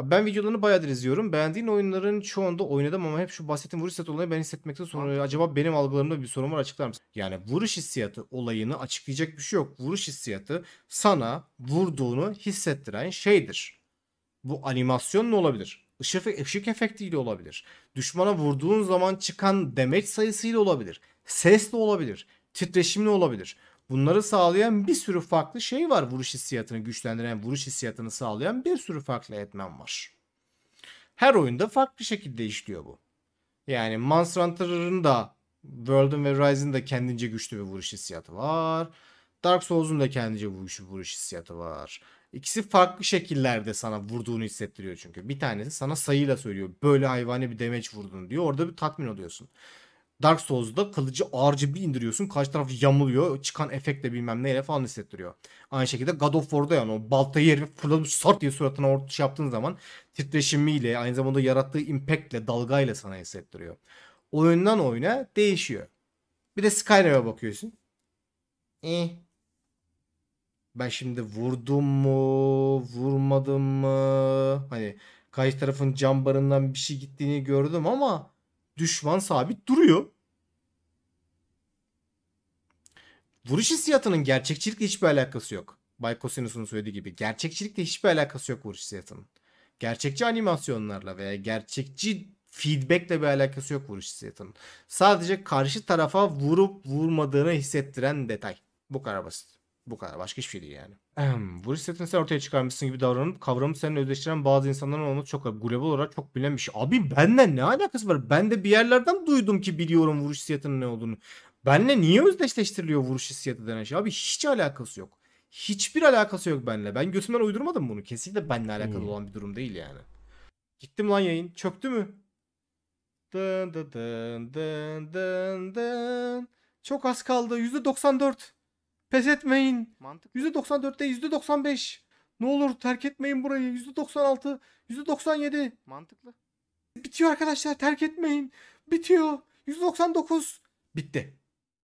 Abi ben videolarını bayağıdır izliyorum. Beğendiğin oyunların çoğunda oynadım ama hep şu bahsettiğim vuruş hissiyatı olayını ben hissetmekte sonra acaba benim algılarımda bir sorun var açıklar mısın? Yani vuruş hissiyatı olayını açıklayacak bir şey yok. Vuruş hissiyatı sana vurduğunu hissettiren şeydir. Bu animasyon ne olabilir. Işık, ışık efektiyle olabilir. Düşmana vurduğun zaman çıkan demet sayısıyla olabilir. Sesle olabilir. Titreşimle olabilir. Bunları sağlayan bir sürü farklı şey var. Vuruş hissiyatını güçlendiren, vuruş hissiyatını sağlayan bir sürü farklı etmen var. Her oyunda farklı şekilde işliyor bu. Yani Monster Hunter'ın da World'un ve Rise'ın da kendince güçlü bir vuruş hissiyatı var. Dark Souls'un da kendince vuruş, vuruş hissiyatı var. İkisi farklı şekillerde sana vurduğunu hissettiriyor çünkü. Bir tanesi sana sayıyla söylüyor. Böyle hayvani bir damage vurdun diyor. Orada bir tatmin oluyorsun. Dark Souls'da kılıcı ağırcı bir indiriyorsun. Karşı taraf yamuluyor. Çıkan efektle bilmem neyle falan hissettiriyor. Aynı şekilde God of War'da yani o baltayı yerine fırlamış sart diye suratına ortaya şey yaptığın zaman titreşimiyle aynı zamanda yarattığı impactle dalgayla sana hissettiriyor. Oyundan oyuna değişiyor. Bir de Skyrim'e bakıyorsun. Eh. Ben şimdi vurdum mu? Vurmadım mı? Hani karşı tarafın cam barından bir şey gittiğini gördüm ama düşman sabit duruyor. Vuruş hissiyatının gerçekçilikle hiçbir alakası yok. Bay Kosinus'un söylediği gibi gerçekçilikle hiçbir alakası yok vuruş hissiyatının. Gerçekçi animasyonlarla veya gerçekçi feedbackle bir alakası yok vuruş hissiyatının. Sadece karşı tarafa vurup vurmadığını hissettiren detay. Bu kadar basit. Bu kadar. Başka hiçbir şey değil yani. Vuruş setini sen ortaya çıkarmışsın gibi davranıp kavramı seninle özdeşleştiren bazı insanların olması çok global olarak çok bilen bir şey. Abi benden ne alakası var? Ben de bir yerlerden duydum ki biliyorum vuruş hissiyatının ne olduğunu. Benle niye özdeşleştiriliyor vuruş hissiyatı denen şey? Abi hiç alakası yok. Hiçbir alakası yok benle. Ben götümden uydurmadım bunu. Kesinlikle benle alakalı hmm. olan bir durum değil yani. Gittim lan yayın. Çöktü mü? Dın dın dın dın dın. Çok az kaldı. %94. Pes etmeyin. Mantık. %94'te %95. Ne olur terk etmeyin burayı. %96, %97. Mantıklı. Bitiyor arkadaşlar terk etmeyin. Bitiyor. %99. Bitti.